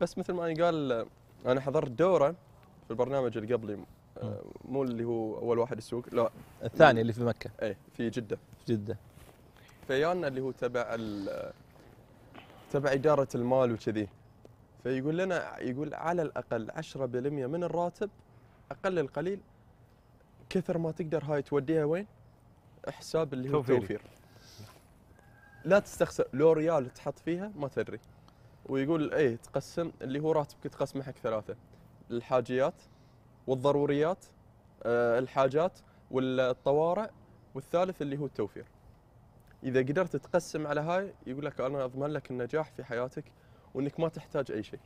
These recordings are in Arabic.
بس مثل ما قال انا حضرت دوره في البرنامج اللي قبلي آه، مو اللي هو اول واحد السوق لا الثاني اللي في مكه اي في جده في جده فيانا اللي هو تبع تبع اداره المال وكذي فيقول لنا يقول على الاقل 10% من الراتب اقل القليل كثر ما تقدر هاي توديها وين؟ حساب اللي هو توفير لا تستخسر لو ريال تحط فيها ما تدري ويقول ايه تقسم اللي هو راتبك تقسمه حق ثلاثه الحاجيات والضروريات آه، الحاجات والطوارئ والثالث اللي هو التوفير اذا قدرت تقسم على هاي يقول لك انا اضمن لك النجاح في حياتك وانك ما تحتاج اي شيء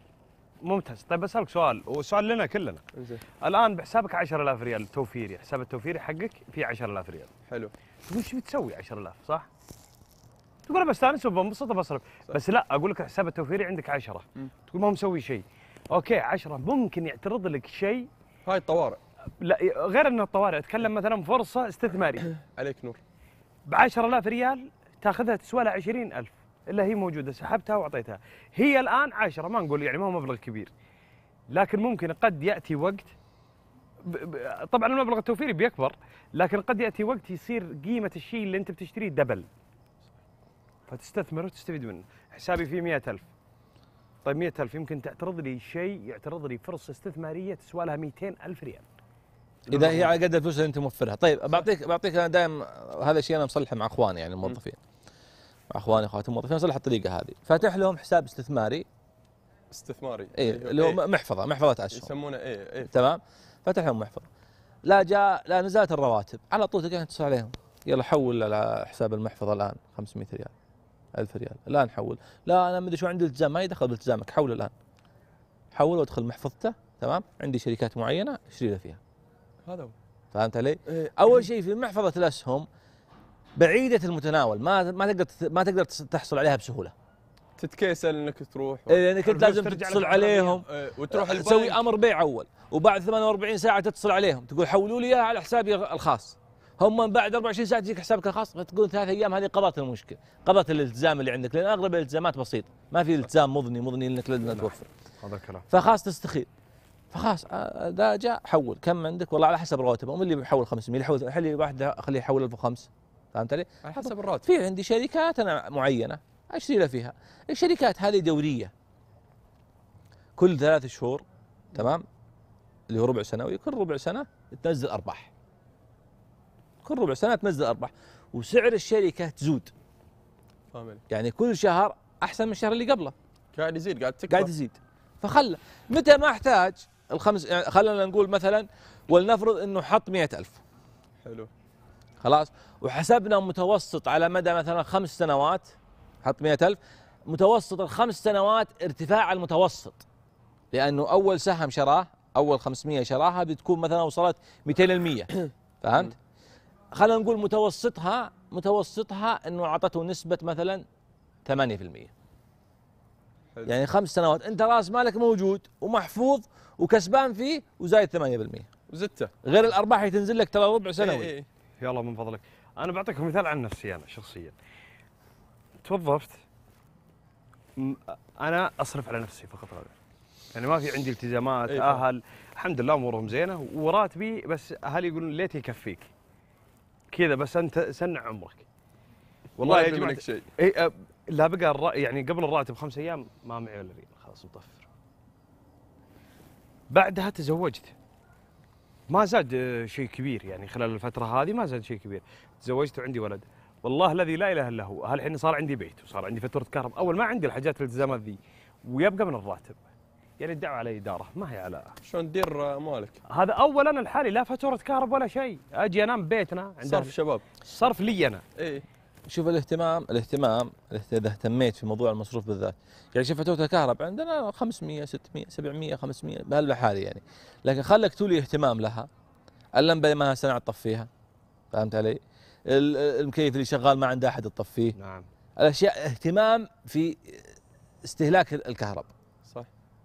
ممتاز طيب اسالك سؤال وسؤال لنا كلنا زي. الان بحسابك 10000 ريال توفيري يعني حساب التوفيري حقك في 10000 ريال حلو وش بتسوي 10000 صح تقول انا بستانس وبنبسط وبصرف بس لا اقول لك حساب التوفيري عندك 10 تقول ما هو مسوي شيء اوكي 10 ممكن يعترض لك شيء هاي الطوارئ لا غير انه الطوارئ اتكلم مثلا فرصه استثماريه عليك نور ب 10000 ريال تاخذها تسوى لها 20000 الا هي موجوده سحبتها واعطيتها هي الان 10 ما نقول يعني ما هو مبلغ كبير لكن ممكن قد ياتي وقت طبعا المبلغ التوفيري بيكبر لكن قد ياتي وقت يصير قيمه الشيء اللي انت بتشتريه دبل فتستثمر وتستفيد منه حسابي فيه مئة ألف طيب مئة ألف يمكن تعترض لي شيء يعترض لي فرصة استثمارية تسوى لها مئتين ألف ريال اذا هي على قد الفلوس اللي انت موفرها طيب بعطيك بعطيك انا دائما هذا الشيء انا مصلحه مع اخواني يعني الموظفين مع اخواني اخواتي الموظفين أصلح الطريقه هذه فاتح لهم حساب استثماري استثماري اي إيه، اللي هو إيه؟ محفظه محفظه اشهر يسمونه اي اي تمام فتح لهم محفظه لا جاء لا نزلت الرواتب على طول تلقاهم تصل عليهم يلا حول على حساب المحفظه الان 500 ريال 1000 ريال الان حول لا انا مدري شو عندي التزام ما يدخل بالتزامك حول الان حول وادخل محفظته تمام عندي شركات معينه اشتري له فيها هذا هو فهمت علي؟ إيه. اول شيء في محفظه الاسهم بعيده المتناول ما ما تقدر ما تقدر تحصل عليها بسهوله تتكيسل انك تروح و... لانك إيه، انت لازم تتصل عليهم إيه. وتروح تسوي امر بيع اول وبعد 48 ساعه تتصل عليهم تقول حولوا لي اياها على حسابي الخاص هم من بعد 24 ساعه تجيك حسابك الخاص فتقول ثلاث ايام هذه قضت المشكله قضت الالتزام اللي عندك لان اغلب الالتزامات بسيطه ما في التزام مضني مضني انك لازم توفر هذا الكلام فخلاص تستخير. فخلاص آه، اذا جاء حول كم عندك والله على حسب رواتبهم اللي بيحول 500 اللي يحول حلي واحد اخليه يحول 1005 فهمت علي؟ على حسب الراتب في عندي شركات انا معينه اشتري له فيها الشركات هذه دوريه كل ثلاث شهور تمام اللي هو ربع سنوي كل ربع سنه تنزل ارباح كل ربع سنه تنزل ارباح وسعر الشركه تزود فهمني. يعني كل شهر احسن من الشهر اللي قبله قاعد يزيد قاعد تكبر قاعد يزيد فخلى متى ما احتاج الخمس يعني خلينا نقول مثلا ولنفرض انه حط مئة ألف حلو خلاص وحسبنا متوسط على مدى مثلا خمس سنوات حط مئة ألف متوسط الخمس سنوات ارتفاع المتوسط لأنه أول سهم شراه أول 500 شراها بتكون مثلا وصلت 200% فهمت؟ خلينا نقول متوسطها متوسطها انه اعطته نسبه مثلا 8% حلو. يعني خمس سنوات انت راس مالك موجود ومحفوظ وكسبان فيه وزايد 8% وزدته غير الارباح اللي تنزل لك ترى ربع سنوي اي اي إيه. يلا من فضلك انا بعطيك مثال عن نفسي انا شخصيا توظفت انا اصرف على نفسي فقط هذا يعني ما في عندي التزامات إيه، اهل الحمد لله امورهم زينه وراتبي بس اهلي يقولون ليت يكفيك كذا بس انت سنع عمرك والله يجب لك شيء اي لا بقى الر... يعني قبل الراتب خمس ايام ما معي ولا ريال خلاص مطفر بعدها تزوجت ما زاد شيء كبير يعني خلال الفتره هذه ما زاد شيء كبير تزوجت وعندي ولد والله الذي لا اله الا هو الحين صار عندي بيت وصار عندي فاتوره كهرباء اول ما عندي الحاجات الالتزامات ذي ويبقى من الراتب يعني الدعوه على اداره ما هي على شلون تدير أموالك؟ هذا اولا الحالي لا فاتوره كهرب ولا شيء اجي انام بيتنا عند صرف شباب صرف لي انا إيه شوف الاهتمام الاهتمام اذا اهتميت في موضوع المصروف بالذات يعني شوف فاتوره الكهرب عندنا 500 600 700 500 بهالحالة يعني لكن خلك تولي اهتمام لها اللمبه ما سنه تطفيها فهمت علي؟ المكيف اللي شغال ما عنده احد يطفيه نعم الاشياء اهتمام في استهلاك الكهرباء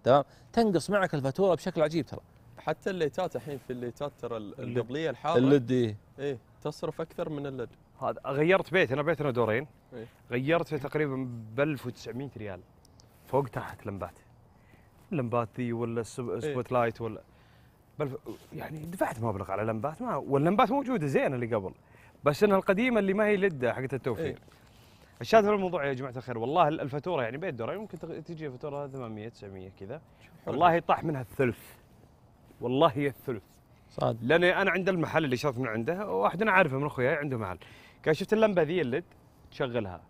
تمام تنقص معك الفاتوره بشكل عجيب ترى حتى الليتات الحين في الليتات ترى القبليه الحاره اللد ايه تصرف اكثر من اللد هذا غيرت بيت انا بيتنا دورين إيه؟ فيه تقريبا ب 1900 ريال فوق تحت لمبات اللمبات ذي ولا إيه. سبوت إيه؟ لايت ولا بل يعني دفعت مبلغ على لمبات ما واللمبات موجوده زينه اللي قبل بس انها القديمه اللي ما هي لده حقت التوفير إيه؟ الشاهد في الموضوع يا جماعه الخير والله الفاتوره يعني بيت درهم ممكن تجي فاتوره 800 900 كذا والله طاح منها الثلث والله هي الثلث صادق لان انا عند المحل اللي شريت من عنده واحد انا عارفه من اخوياي عنده محل كان شفت اللمبه ذي الليد تشغلها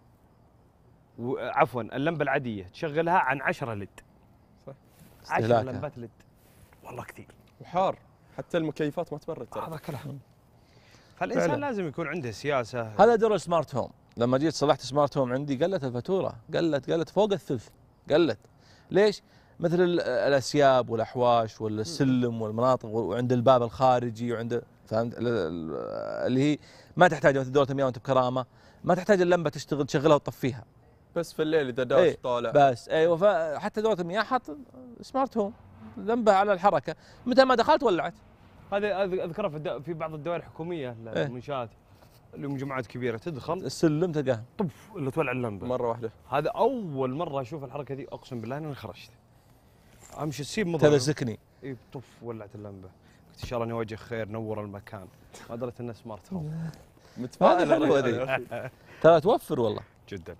عفوا اللمبه العاديه تشغلها عن 10 ليد صح 10 لمبات ليد والله كثير وحار حتى المكيفات ما تبرد ترى هذا كلام فالانسان لازم يكون عنده سياسه هذا دور السمارت هوم لما جيت صلحت سمارت هوم عندي قلت الفاتوره قلت قلت فوق الثلث قلت ليش؟ مثل الاسياب والاحواش والسلم والمناطق وعند الباب الخارجي وعند فهمت اللي هي ما تحتاج مثل دوره المياه وانت بكرامه ما تحتاج اللمبه تشتغل تشغلها وتطفيها بس في الليل اذا داش ايه طالع بس ايوه حتى دوره المياه حط سمارت هوم لمبه على الحركه متى ما دخلت ولعت هذا اذكرها في بعض الدوائر الحكوميه إيه. المنشات ايه لمجموعات كبيره تدخل السلم تلقاه طف اللي تولع اللمبه مره واحده هذا اول مره اشوف الحركه دي اقسم بالله اني خرجت امشي السيب مضى تمسكني اي طف ولعت اللمبه قلت ان شاء الله اني اوجه خير نور المكان ما دريت انه سمارت هوم متفائل ترى توفر والله جدا